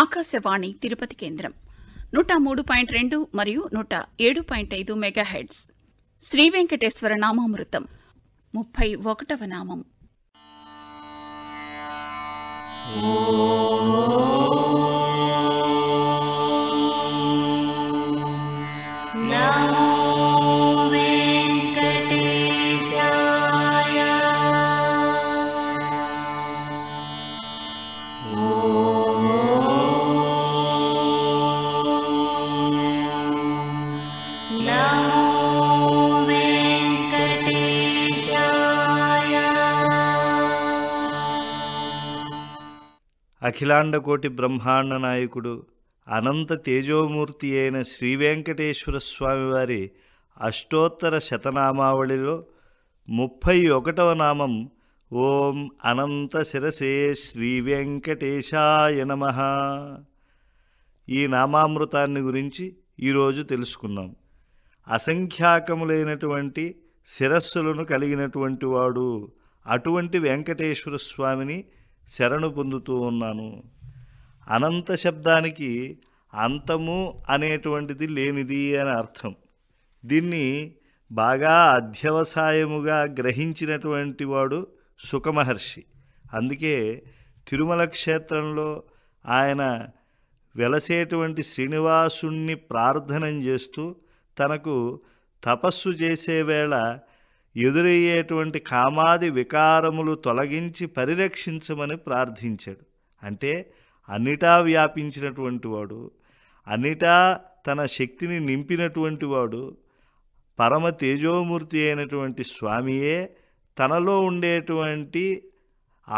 ఆకాశవాణి తిరుపతి కేంద్రం నూట మూడు పాయింట్ రెండు మరియు నూట ఏడు పాయింట్ ఐదు మెగాహెడ్స్ శ్రీ వెంకటేశ్వర నామామృతం ముప్పై ఒకటవ నామం ఓ అఖిలాండ కోటి బ్రహ్మాండ నాయకుడు అనంత తేజోమూర్తి అయిన శ్రీ వెంకటేశ్వర స్వామివారి అష్టోత్తర శతనామావళిలో ముప్పై ఒకటవ నామం ఓం అనంత శిరసే శ్రీ వెంకటేశాయ నమ ఈ నామామృతాన్ని గురించి ఈరోజు తెలుసుకుందాం అసంఖ్యాకములైనటువంటి శిరస్సులను కలిగినటువంటి వాడు అటువంటి వెంకటేశ్వర స్వామిని శరణు పొందుతూ ఉన్నాను అనంత శబ్దానికి అంతము అనేటువంటిది లేనిది అని అర్థం దీన్ని బాగా అధ్యవసాయముగా గ్రహించినటువంటి వాడు సుఖమహర్షి అందుకే తిరుమల క్షేత్రంలో ఆయన వెలసేటువంటి శ్రీనివాసుణ్ణి ప్రార్థన చేస్తూ తనకు తపస్సు చేసే వేళ ఎదురయ్యేటువంటి కామాది వికారములు తొలగించి పరిరక్షించమని ప్రార్థించాడు అంటే అన్నిటా వ్యాపించినటువంటి వాడు అన్నిటా తన శక్తిని నింపినటువంటి వాడు పరమ తేజోమూర్తి అయినటువంటి స్వామియే తనలో ఉండేటువంటి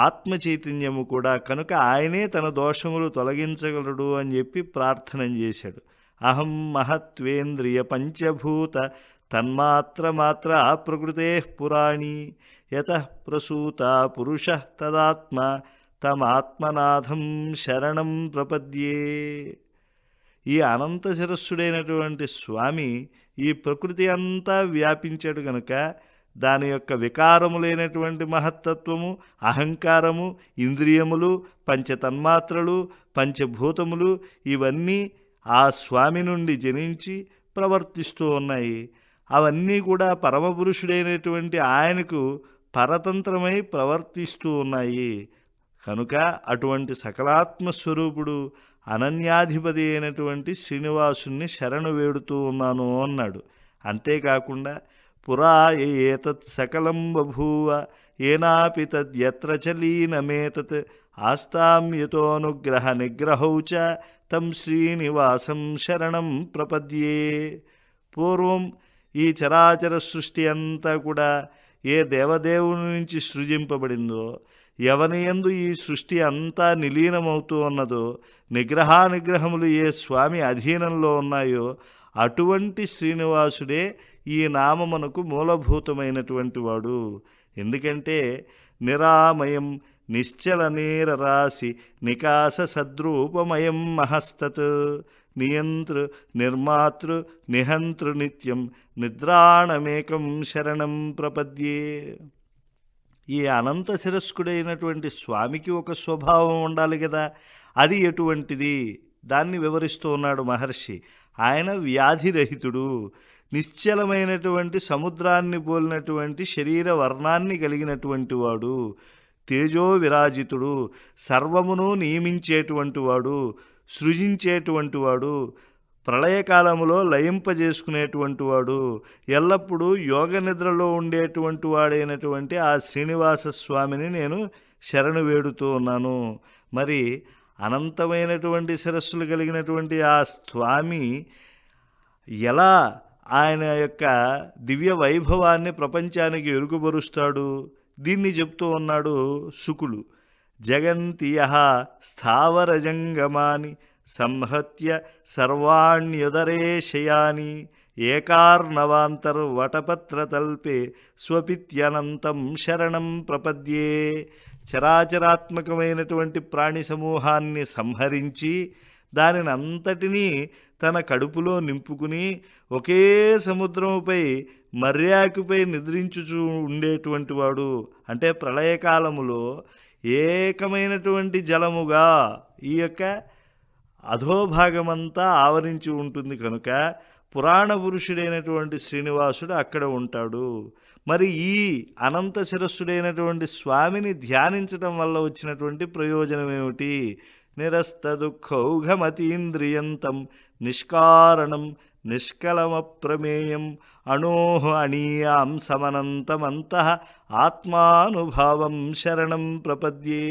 ఆత్మ చైతన్యము కూడా కనుక ఆయనే తన దోషములు తొలగించగలడు అని చెప్పి ప్రార్థన చేశాడు అహం మహత్వేంద్రియ పంచభూత తన్మాత్రమాత్ర ప్రకృతే పురాణీ యత ప్రసూత పురుష తదాత్మ తమాత్మనాథం శరణం ప్రపద్యే ఈ అనంత శిరస్సుడైనటువంటి స్వామి ఈ ప్రకృతి అంతా వ్యాపించాడు కనుక దాని యొక్క వికారము లేనటువంటి మహత్తత్వము అహంకారము ఇంద్రియములు పంచతన్మాత్రలు పంచభూతములు ఇవన్నీ ఆ స్వామి నుండి జనించి ప్రవర్తిస్తూ ఉన్నాయి అవన్నీ కూడా పరమపురుషుడైనటువంటి ఆయనకు పరతంత్రమై ప్రవర్తిస్తూ ఉన్నాయి కనుక అటువంటి సకలాత్మస్వరూపుడు అనన్యాధిపతి అయినటువంటి శ్రీనివాసుని శరణు వేడుతూ ఉన్నాను అన్నాడు అంతేకాకుండా పురా ఏతత్ సకలం బభూవ ఏనాపి తద్యత్ర చలీనమేతత్ ఆస్తాం యతోనుగ్రహ నిగ్రహౌ చ తం శ్రీనివాసం శరణం ప్రపద్యే పూర్వం ఈ చరాచర సృష్టి అంతా కూడా ఏ దేవదేవుని నుంచి సృజింపబడిందో ఎవని ఎందు ఈ సృష్టి అంతా నిలీనమవుతూ ఉన్నదో నిగ్రహానిగ్రహములు ఏ స్వామి అధీనంలో ఉన్నాయో అటువంటి శ్రీనివాసుడే ఈ నామమునకు మూలభూతమైనటువంటి వాడు ఎందుకంటే నిరామయం నిశ్చల నీర రాశి నికాస సద్రూపమయం మహస్తత్ నియంతృ నిర్మాతృ నిహంతృ నిత్యం నిద్రాణమేకం శరణం ప్రపద్యే ఈ అనంత శిరస్కుడైనటువంటి స్వామికి ఒక స్వభావం ఉండాలి కదా అది ఎటువంటిది దాన్ని వివరిస్తూ ఉన్నాడు మహర్షి ఆయన వ్యాధిరహితుడు నిశ్చలమైనటువంటి సముద్రాన్ని పోలినటువంటి శరీర వర్ణాన్ని కలిగినటువంటి వాడు తేజో విరాజితుడు సర్వమును నియమించేటువంటి వాడు సృజించేటువంటి వాడు ప్రళయకాలంలో లయింపజేసుకునేటువంటి వాడు ఎల్లప్పుడూ యోగ నిద్రలో ఉండేటువంటి వాడైనటువంటి ఆ శ్రీనివాస స్వామిని నేను శరణు వేడుతూ ఉన్నాను మరి అనంతమైనటువంటి శిరస్సులు కలిగినటువంటి ఆ స్వామి ఎలా ఆయన యొక్క దివ్య వైభవాన్ని ప్రపంచానికి ఎరుగుపరుస్తాడు దీన్ని చెప్తూ ఉన్నాడు శుకులు జగంతియ స్థావరజంగమాని సంహత్య సర్వాణ్యుదరేశయాని ఏకార్ణవాంతర్వటపత్రతల్పే స్వపిత్యనంతం శరణం ప్రపద్యే చరాచరాత్మకమైనటువంటి ప్రాణి సమూహాన్ని సంహరించి దానిని అంతటినీ తన కడుపులో నింపుకుని ఒకే సముద్రముపై మర్యాకుపై నిద్రించుచూ ఉండేటువంటి వాడు అంటే ప్రళయకాలములో ఏకమైనటువంటి జలముగా ఈ యొక్క అధోభాగమంతా ఆవరించి ఉంటుంది కనుక పురాణ పురుషుడైనటువంటి శ్రీనివాసుడు అక్కడ ఉంటాడు మరి ఈ అనంత శిరస్సుడైనటువంటి స్వామిని ధ్యానించడం వల్ల వచ్చినటువంటి ప్రయోజనం ఏమిటి నిరస్త ఇంద్రియంతం నిష్కారణం నిష్కలమప్రమేయం అణోః అణీయాం సమనంతమంత ఆత్మానుభావం శరణం ప్రపద్యే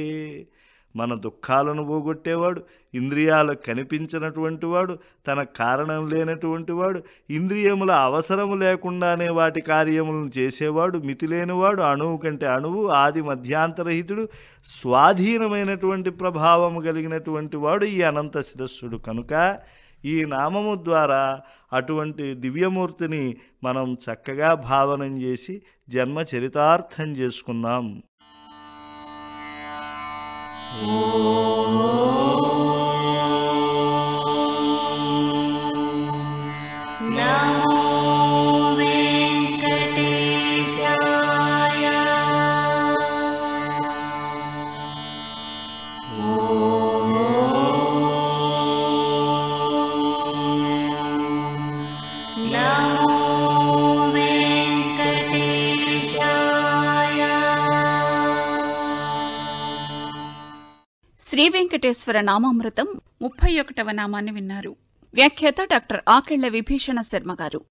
మన దుఃఖాలను పోగొట్టేవాడు ఇంద్రియాలు కనిపించినటువంటి వాడు తన కారణం లేనటువంటి వాడు ఇంద్రియముల అవసరము లేకుండానే వాటి కార్యములను చేసేవాడు మితిలేనివాడు అణువు కంటే అణువు ఆది మధ్యాంతరహితుడు స్వాధీనమైనటువంటి ప్రభావము కలిగినటువంటి వాడు ఈ అనంత శిరస్సుడు కనుక ఈ నామము ద్వారా అటువంటి దివ్యమూర్తిని మనం చక్కగా భావనం చేసి జన్మ చరితార్థం చేసుకున్నాం ఓ శ్రీ వెంకటేశ్వర నామామృతం ముప్పై ఒకటవ నామాన్ని విన్నారు వ్యాఖ్యాత డాక్టర్ ఆకెళ్ల విభీషణ శర్మ గారు